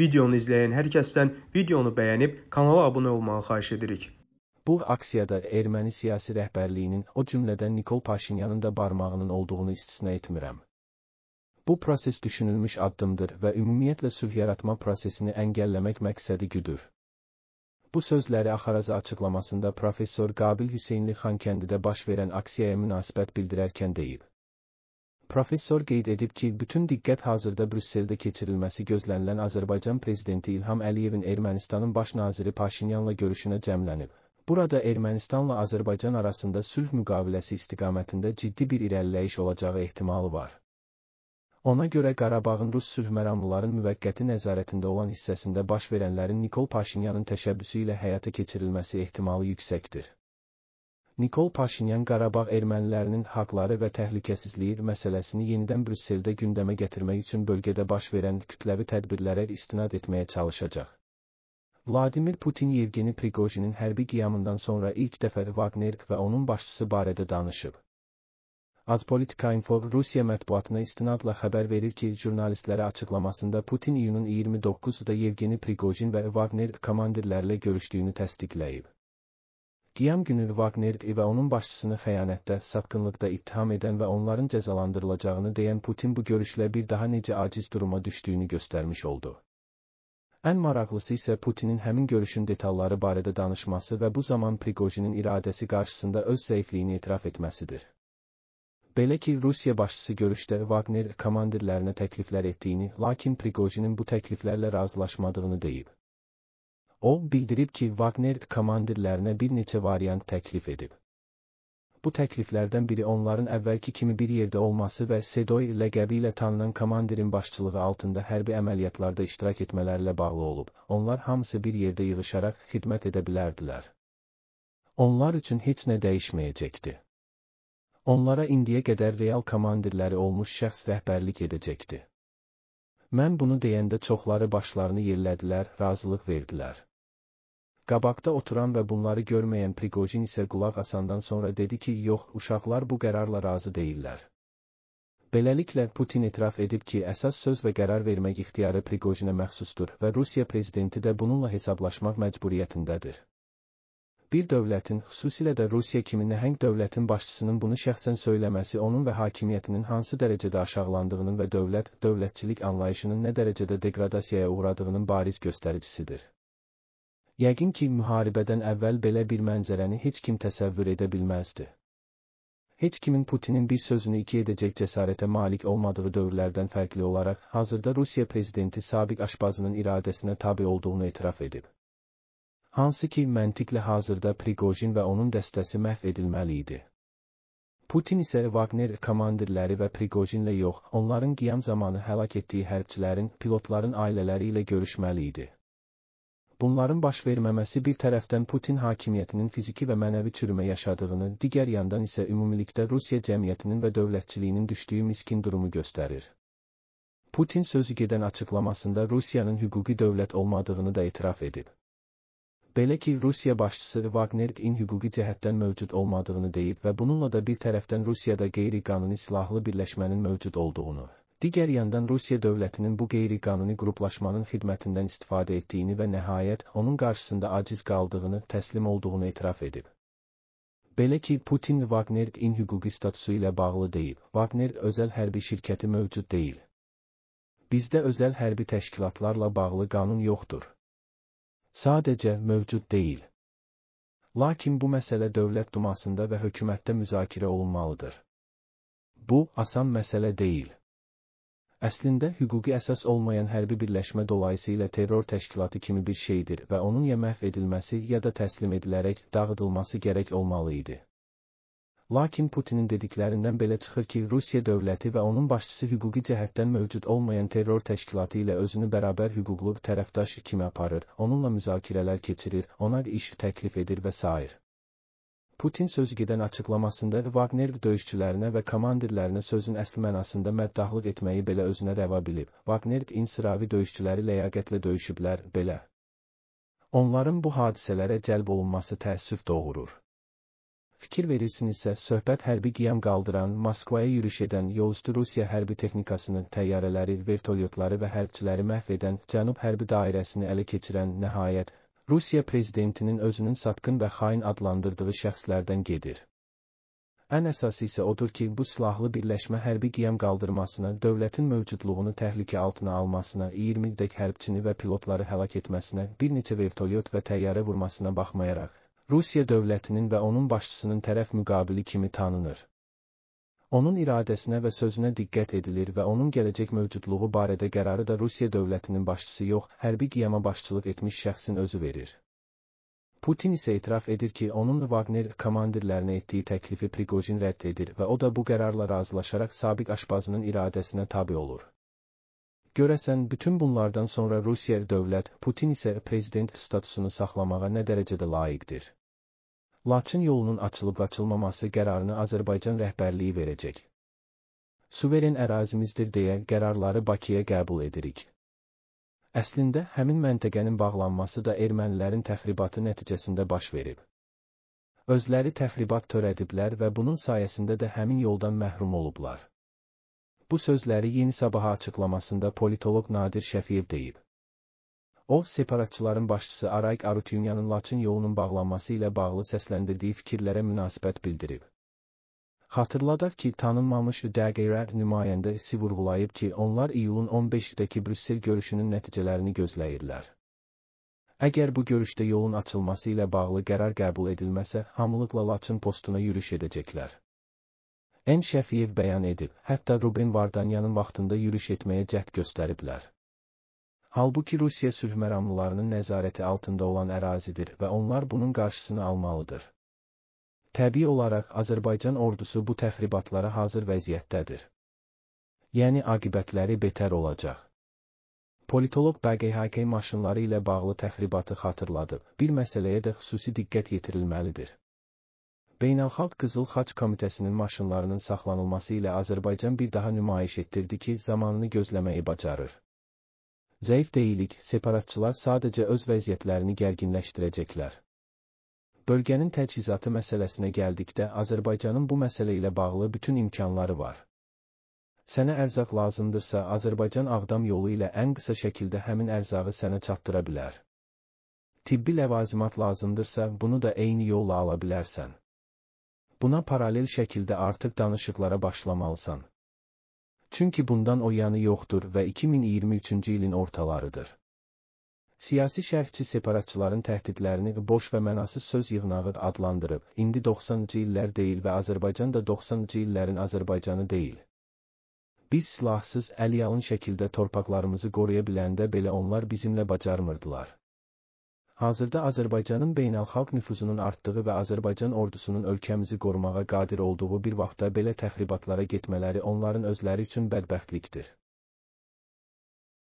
Videonu izləyən hər kəsdən videonu bəyənib kanala abunə olmağı xahiş edirik. Bu aksiyada erməni siyasi rəhbərliyinin, o cümlədən Nikol Paşinyanın da barmağının olduğunu istisna etmirəm. Bu proses düşünülmüş addımdır və ümumiyyətlə sülh yaratma prosesini əngəlləmək məqsədi güdür. Bu sözləri Axaraz açıqlamasında Professor Qabil Hüseynli Xankəndidə baş verən aksiyaya münasibət bildirərkən deyib. Professor qeyd edib ki, bütün diqqət hazırda Brüsseldə keçirilməsi gözlənilən Azərbaycan prezidenti İlham Əliyevin Ermənistanın baş naziri Paşinyanla görüşünə cəmlənib. Burada Ermənistanla Azərbaycan arasında sülh müqaviləsi istiqamətində ciddi bir irəliləyiş olacağı ehtimalı var. Ona görə Qarabağın Rus sülhməramlıların müvəqqəti nəzarətində olan hissəsində baş verənlərin Nikol Paşinyanın təşəbbüsü ilə həyata keçirilməsi ehtimalı yüksəkdir. Nikol Paşinyan Qarabağ ermənilərinin haqları və təhlükəsizliyi məsələsini yenidən Brüsseldə gündəmə gətirmək üçün bölgədə baş verən kütləvi tədbirlərə istinad etməyə çalışacaq. Vladimir Putin Yevgeni Priqojinin hərbi qiyamından sonra ilk dəfə Wagner və onun başçısı barədə danışıb. Azpolitika.info Rusiya mətbuatına istinadla xəbər verir ki, jurnalistlərə açıqlamasında Putin iyunun 29-da Yevgeni Priqojin və Wagner komandirlərlə görüşdüyünü təsdiqləyib. Qiyam günü Wagner və onun başçısını xəyanətdə, satqınlıqda ittiham edən və onların cəzalandırılacağını deyən Putin bu görüşlə bir daha necə aciz duruma düşdüyünü göstərmiş oldu. Ən maraqlısı isə Putinin həmin görüşün detalları barədə danışması və bu zaman Priqojinin iradəsi qarşısında öz zəifliyini etiraf etməsidir. Belə ki, Rusiya başçısı görüşdə Wagner komandirlərinə təkliflər etdiyini, lakin Priqojinin bu təkliflərlə razılaşmadığını deyib. O bildirib ki, Wagner komandirlərinə bir neçə variant təklif edib. Bu təkliflərdən biri onların əvvəlki kimi bir yerdə olması və Sedoy ləqəbi ilə tanınan komandirin başçılığı altında hərbi əməliyyatlarda iştirak etmələrlə bağlı olub. Onlar hamısı bir yerdə yığışaraq xidmət edə bilərdilər. Onlar üçün heç nə dəyişməyəcəkdi. Onlara indiyə qədər real komandirləri olmuş şəxs rəhbərlik edəcəkdi. Mən bunu deyəndə çoxları başlarını yellədilər, razılıq verdilər. Qabaqda oturan və bunları görməyən Priqojin isə qulaq asandan sonra dedi ki, yox, uşaqlar bu qərarla razı deyillər. Beləliklə, Putin etiraf edib ki, əsas söz və qərar vermək ixtiyarı Priqojinə məxsusdur və Rusiya prezidenti də bununla hesablaşmaq məcburiyyətindədir bir dövlətin, xüsusilə də Rusiya kimi nəhəng dövlətin başçısının bunu şəxsən söyləməsi onun və hakimiyyətinin hansı dərəcədə aşağılandığının və dövlət, dövlətçilik anlayışının nə dərəcədə deqradasiyaya uğradığının bariz göstəricisidir. Yəqin ki, müharibədən əvvəl belə bir mənzərəni heç kim təsəvvür edə bilməzdi. Heç kimin Putinin bir sözünü iki edəcək cəsarətə malik olmadığı dövrlərdən fərqli olaraq, hazırda Rusiya prezidenti sabiq aşbazının iradəsinə tabi olduğunu etiraf edib. Hansı ki, məntiqlə hazırda Prigojin və onun dəstəsi məhv edilməli idi. Putin isə Wagner komandirləri və Prigojinlə yox, onların qiyam zamanı həlak etdiyi hərbçilərin, pilotların ailələri ilə görüşməli idi. Bunların baş verməməsi bir tərəfdən Putin hakimiyyətinin fiziki və mənəvi çürümə yaşadığını, digər yandan isə ümumilikdə Rusiya cəmiyyətinin və dövlətçiliyinin düşdüyü miskin durumu göstərir. Putin sözü gedən açıqlamasında Rusiyanın hüquqi dövlət olmadığını da etiraf edib. Belə ki, Rusiya başçısı Wagner-in hüquqi cəhətdən mövcud olmadığını deyib və bununla da bir tərəfdən Rusiyada qeyri-qanuni silahlı birləşmənin mövcud olduğunu, Digər yandan Rusiya dövlətinin bu qeyri-qanuni qruplaşmanın xidmətindən istifadə etdiyini və nəhayət onun qarşısında aciz qaldığını, təslim olduğunu etiraf edib. Belə ki, Putin Wagner-in hüquqi statusu ilə bağlı deyib, Wagner özəl hərbi şirkəti mövcud deyil. Bizdə özəl hərbi təşkilatlarla bağlı qanun yoxdur. Sadəcə mövcud deyil. Lakin bu məsələ Dövlət Dumasında və hökumətdə müzakirə olunmalıdır. Bu, asan məsələ deyil. Əslində hüquqi əsas olmayan hərbi birləşmə dolayısıyla terror təşkilatı kimi bir şeydir və onun ya məhv edilməsi ya da təslim edilərək dağıdılması gərək olmalı idi. Lakin Putinin dediklərindən belə çıxır ki, Rusiya dövləti və onun başçısı hüquqi cəhətdən mövcud olmayan terror təşkilatı ilə özünü bərabər hüquqlu tərəfdaş kimi aparır, onunla müzakirələr keçirir, ona iş təklif edir və s. Putin sözügedən açıqlamasında Wagner döyüşçülərinə və komandirlərinə sözün əsl mənasında məddahlıq etməyi belə özünə rəva bilib. Wagner insiravi döyüşçüləri ləyaqətlə döyüşüblər, belə. Onların bu hadisələrə cəlb olunması təəssüf doğurur fikir verirsinizsə, söhbət hərbi qiyam qaldıran, Moskvaya yürüş edən, yolüstü Rusiya hərbi texnikasının təyyarələri, vertolyotları və hərbçiləri məhv edən, Cənub hərbi dairəsini ələ keçirən, nəhayət, Rusiya prezidentinin özünün satqın və xain adlandırdığı şəxslərdən gedir. Ən əsası isə odur ki, bu silahlı birləşmə hərbi qiyam qaldırmasına, dövlətin mövcudluğunu təhlükə altına almasına, 20 dək hərbçini və pilotları həlak etməsinə, bir neçə vertolyot və təyyarə vurmasına baxmayaraq, Rusiya dövlətinin və onun başçısının tərəf müqabili kimi tanınır. Onun iradəsinə və sözünə diqqət edilir və onun gələcək mövcudluğu barədə qərarı da Rusiya dövlətinin başçısı yox, hərbi qiyama başçılıq etmiş şəxsin özü verir. Putin isə etiraf edir ki, onun Wagner komandirlərinə etdiyi təklifi Prigojin rədd edir və o da bu qərarla razılaşaraq sabiq aşbazının iradəsinə tabi olur. Görəsən, bütün bunlardan sonra Rusiya dövlət, Putin isə prezident statusunu saxlamağa nə dərəcədə layiqdir? Laçın yolunun açılıb-açılmaması qərarını Azərbaycan rəhbərliyi verəcək. Suveren ərazimizdir deyə qərarları Bakıya qəbul edirik. Əslində həmin məntəqənin bağlanması da ermənilərin təxribatı nəticəsində baş verib. Özləri təxribat törədiblər və bunun sayəsində də həmin yoldan məhrum olublar. Bu sözləri Yeni Sabaha açıqlamasında politoloq Nadir Şəfiyev deyib. O, separatçıların başçısı Arayik Arutyunyanın Laçın yolunun bağlanması ilə bağlı səsləndirdiyi fikirlərə münasibət bildirib. Xatırladaq ki, tanınmamış DQR nümayəndəsi vurğulayıb ki, onlar iyulun 15-dəki Brüssel görüşünün nəticələrini gözləyirlər. Əgər bu görüşdə yolun açılması ilə bağlı qərar qəbul edilməsə, hamılıqla Laçın postuna yürüş edəcəklər. N. Şəfiyev bəyan edib, hətta Ruben Vardanyanın vaxtında yürüş etməyə cəhd göstəriblər. Halbuki Rusiya sülhməramlılarının nəzarəti altında olan ərazidir və onlar bunun qarşısını almalıdır. Təbii olaraq Azərbaycan ordusu bu təxribatlara hazır vəziyyətdədir. Yəni aqibətləri betər olacaq. Politolog BGHK maşınları ilə bağlı təxribatı xatırladı. Bir məsələyə də xüsusi diqqət yetirilməlidir. Beynəlxalq Qızıl Xaç Komitəsinin maşınlarının saxlanılması ilə Azərbaycan bir daha nümayiş etdirdi ki, zamanını gözləməyi bacarır. Zəif deyilik, separatçılar sadəcə öz vəziyyətlərini gərginləşdirəcəklər. Bölgənin təchizatı məsələsinə gəldikdə Azərbaycanın bu məsələ ilə bağlı bütün imkanları var. Sənə ərzaq lazımdırsa, Azərbaycan Ağdam yolu ilə ən qısa şəkildə həmin ərzağı sənə çatdıra bilər. Tibbi ləvazimat lazımdırsa, bunu da eyni yolla ala bilərsən. Buna paralel şəkildə artıq danışıqlara başlamalısan. Çünki bundan o yanı yoxdur və 2023-cü ilin ortalarıdır. Siyasi şərhçi separatçıların təhdidlərini boş və mənasız söz yığnağı adlandırıb, indi 90-cı illər deyil və Azərbaycan da 90-cı illərin Azərbaycanı deyil. Biz silahsız, əliyalın şəkildə torpaqlarımızı qoruya biləndə belə onlar bizimlə bacarmırdılar. Hazırda Azərbaycanın beynəlxalq nüfuzunun artdığı və Azərbaycan ordusunun ölkəmizi qorumağa qadir olduğu bir vaxtda belə təxribatlara getmələri onların özləri üçün bədbəxtlikdir.